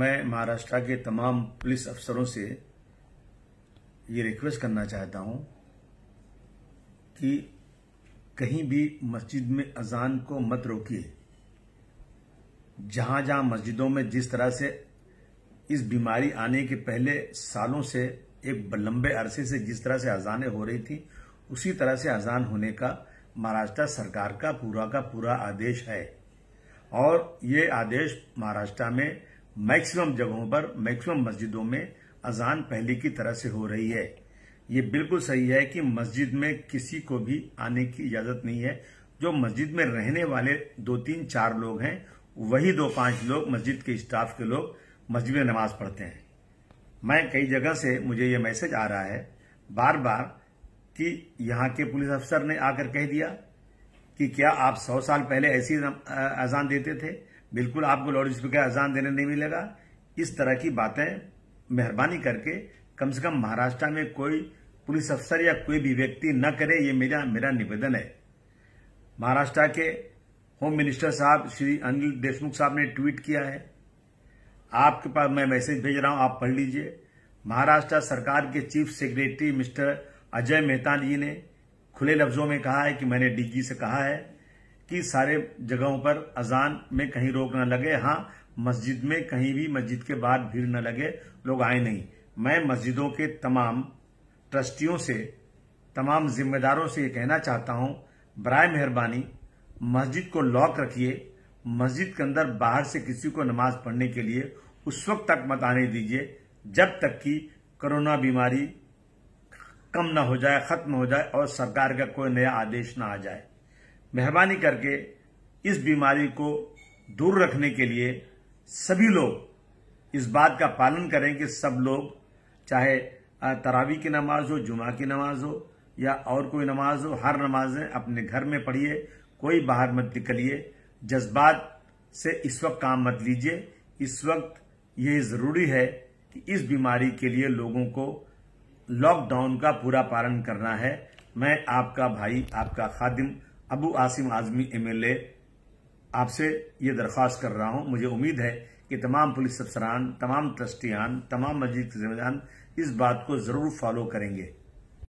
मैं महाराष्ट्र के तमाम पुलिस अफसरों से ये रिक्वेस्ट करना चाहता हूं कि कहीं भी मस्जिद में अजान को मत रोकिए जहां जहां मस्जिदों में जिस तरह से इस बीमारी आने के पहले सालों से एक लंबे अरसे से जिस तरह से अजानें हो रही थी उसी तरह से अजान होने का महाराष्ट्र सरकार का पूरा का पूरा आदेश है और ये आदेश महाराष्ट्र में मैक्सिमम जगहों पर मैक्सिमम मस्जिदों में अजान पहले की तरह से हो रही है ये बिल्कुल सही है कि मस्जिद में किसी को भी आने की इजाजत नहीं है जो मस्जिद में रहने वाले दो तीन चार लोग हैं वही दो पांच लोग मस्जिद के स्टाफ के लोग मस्जिद में नमाज पढ़ते हैं मैं कई जगह से मुझे ये मैसेज आ रहा है बार बार कि यहाँ के पुलिस अफसर ने आकर कह दिया कि क्या आप सौ साल पहले ऐसी अजान देते थे बिल्कुल आपको लाउड स्पीकर अजान देने नहीं मिलेगा इस तरह की बातें मेहरबानी करके कम से कम महाराष्ट्र में कोई पुलिस अफसर या कोई भी व्यक्ति न करे ये मेरा मेरा निवेदन है महाराष्ट्र के होम मिनिस्टर साहब श्री अनिल देशमुख साहब ने ट्वीट किया है आपके पास मैं मैसेज भेज रहा हूं आप पढ़ लीजिए महाराष्ट्र सरकार के chief secretary mister Ajay Mehta ji ने खुले लफ्जों में कहा है कि मैंने डीजी से कहा है कि सारे जगहों पर अजान में कहीं रोक न लगे हाँ मस्जिद में कहीं भी मस्जिद के बाहर भीड़ न लगे लोग आए नहीं मैं मस्जिदों के तमाम ट्रस्टियों से तमाम जिम्मेदारों से ये कहना चाहता हूँ बर मेहरबानी मस्जिद को लॉक रखिए मस्जिद के अंदर बाहर से किसी को नमाज पढ़ने के लिए उस वक्त तक मत आने दीजिए जब तक कि कोरोना बीमारी कम ना हो जाए खत्म हो जाए और सरकार का कोई नया आदेश ना आ जाए मेहरबानी करके इस बीमारी को दूर रखने के लिए सभी लोग इस बात का पालन करें कि सब लोग चाहे तरावी की नमाज हो जुमा की नमाज हो या और कोई नमाज हो हर नमाजें अपने घर में पढ़िए कोई बाहर मत निकलिए जज्बात से इस वक्त काम मत लीजिए इस वक्त ये ज़रूरी है कि इस बीमारी के लिए लोगों को लॉकडाउन का पूरा पालन करना है मैं आपका भाई आपका खादिम अबू आसिम आजमी एमएलए आपसे ये दरख्वास्त कर रहा हूं मुझे उम्मीद है कि तमाम पुलिस अफसरान तमाम ट्रस्टियान तमाम मस्जिद के जिम्मेदार इस बात को जरूर फॉलो करेंगे